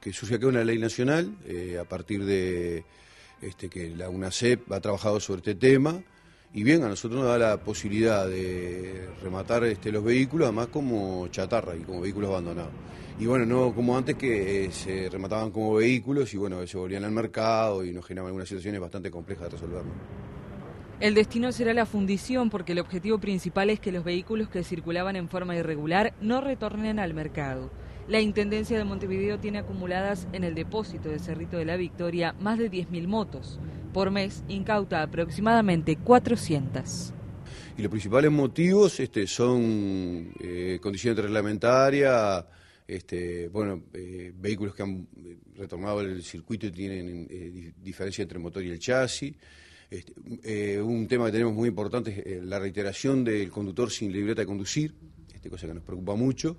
que surgió acá una ley nacional eh, a partir de este, que la UNACEP ha trabajado sobre este tema. Y bien, a nosotros nos da la posibilidad de rematar este, los vehículos, además como chatarra y como vehículos abandonados. Y bueno, no como antes que eh, se remataban como vehículos y bueno, se volvían al mercado y nos generaban algunas situaciones bastante complejas de resolver. El destino será la fundición porque el objetivo principal es que los vehículos que circulaban en forma irregular no retornen al mercado. La Intendencia de Montevideo tiene acumuladas en el depósito de Cerrito de la Victoria más de 10.000 motos. Por mes incauta aproximadamente 400. Y los principales motivos este, son eh, condiciones reglamentarias, este, bueno, eh, vehículos que han eh, retomado el circuito y tienen diferencia entre el motor y el chasis. Este, un tema que tenemos muy importante es la reiteración del conductor sin libreta de conducir, este, cosa que nos preocupa mucho.